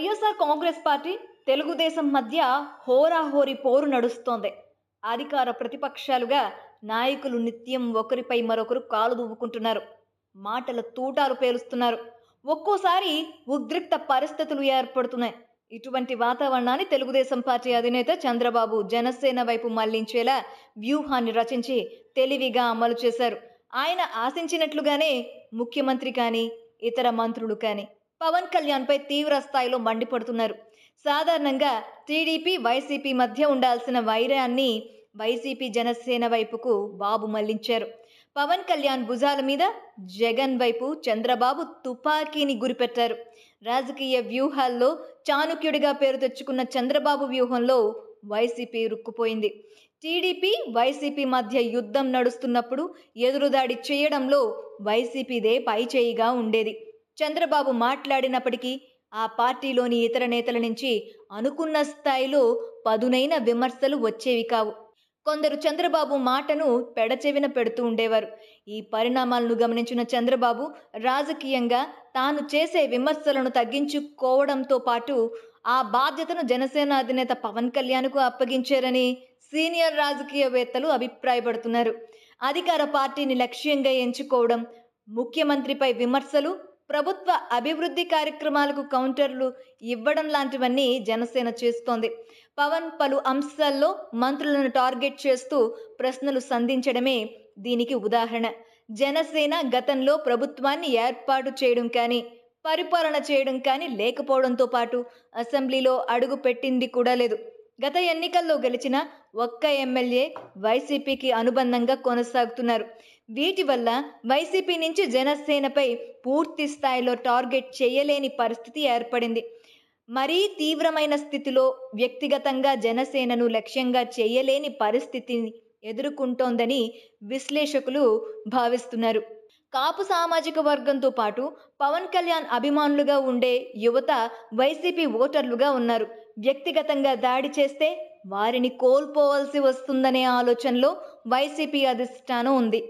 YSR Congress party Telugu Desam మధ్య హోరాహోరీ పోరు నడుస్తోంది అధికార ప్రతిపక్షాలుగా నాయకులు నిత్యం ఒకరిపై మరొకరు కాలు దువ్వుకుంటున్నారు మాటల తూటాలు పేలుస్తున్నారు ఒక్కోసారి ఉద్రిక్త పరిస్థితులు ఏర్పడుతున్నాయి ఇటువంటి వాతావరణాన్ని తెలుగుదేశం పార్టీ అధినేత చంద్రబాబు జనసేన వైపు మళ్లించేలా వ్యూహాన్ని రచించి తెలివిగా అమలు చేశారు ఆయన ఆశించినట్లుగానే ముఖ్యమంత్రి కానీ ఇతర మంత్రులు కానీ పవన్ కళ్యాణ్పై తీవ్ర స్థాయిలో మండిపడుతున్నారు సాధారణంగా టీడీపీ వైసీపీ మధ్య ఉండాల్సిన వైరాన్ని వైసీపీ జనసేన వైపుకు బాబు మళ్లించారు పవన్ కళ్యాణ్ భుజాల మీద జగన్ వైపు చంద్రబాబు తుపాకీని గురిపెట్టారు రాజకీయ వ్యూహాల్లో చాణుక్యుడిగా పేరు తెచ్చుకున్న చంద్రబాబు వ్యూహంలో వైసీపీ రుక్కుపోయింది టీడీపీ వైసీపీ మధ్య యుద్ధం నడుస్తున్నప్పుడు ఎదురుదాడి చేయడంలో వైసీపీదే పైచేయిగా ఉండేది చంద్రబాబు మాట్లాడినప్పటికీ ఆ పార్టీలోని ఇతర నేతల నుంచి అనుకున్న స్థాయిలో పదునైన విమర్శలు వచ్చేవి కావు కొందరు చంద్రబాబు మాటను పెడచెవిన పెడుతూ ఉండేవారు ఈ పరిణామాలను గమనించిన చంద్రబాబు రాజకీయంగా తాను చేసే విమర్శలను తగ్గించుకోవడంతో పాటు ఆ బాధ్యతను జనసేన అధినేత పవన్ కళ్యాణ్కు అప్పగించారని సీనియర్ రాజకీయవేత్తలు అభిప్రాయపడుతున్నారు అధికార పార్టీని లక్ష్యంగా ఎంచుకోవడం ముఖ్యమంత్రిపై విమర్శలు ప్రభుత్వ అభివృద్ధి కార్యక్రమాలకు కౌంటర్లు ఇవ్వడం లాంటివన్నీ జనసేన చేస్తోంది పవన్ పలు అంశాల్లో మంత్రులను టార్గెట్ చేస్తూ ప్రశ్నలు సంధించడమే దీనికి ఉదాహరణ జనసేన గతంలో ప్రభుత్వాన్ని ఏర్పాటు చేయడం కానీ పరిపాలన చేయడం కానీ లేకపోవడంతో పాటు అసెంబ్లీలో అడుగు పెట్టింది కూడా లేదు గత ఎన్నికల్లో గెలిచిన ఒక్క ఎమ్మెల్యే వైసీపీకి అనుబంధంగా కొనసాగుతున్నారు వీటి వల్ల వైసీపీ నుంచి జనసేనపై పూర్తి స్థాయిలో టార్గెట్ చేయలేని పరిస్థితి ఏర్పడింది మరీ తీవ్రమైన స్థితిలో వ్యక్తిగతంగా జనసేనను లక్ష్యంగా చేయలేని పరిస్థితిని ఎదుర్కొంటోందని విశ్లేషకులు భావిస్తున్నారు కాపు సామాజిక వర్గంతో పాటు పవన్ కళ్యాణ్ అభిమానులుగా ఉండే యువత వైసీపీ ఓటర్లుగా ఉన్నారు వ్యక్తిగతంగా దాడి చేస్తే వారిని కోల్పోవలసి వస్తుందనే ఆలోచనలో వైసీపీ అధిష్టానం ఉంది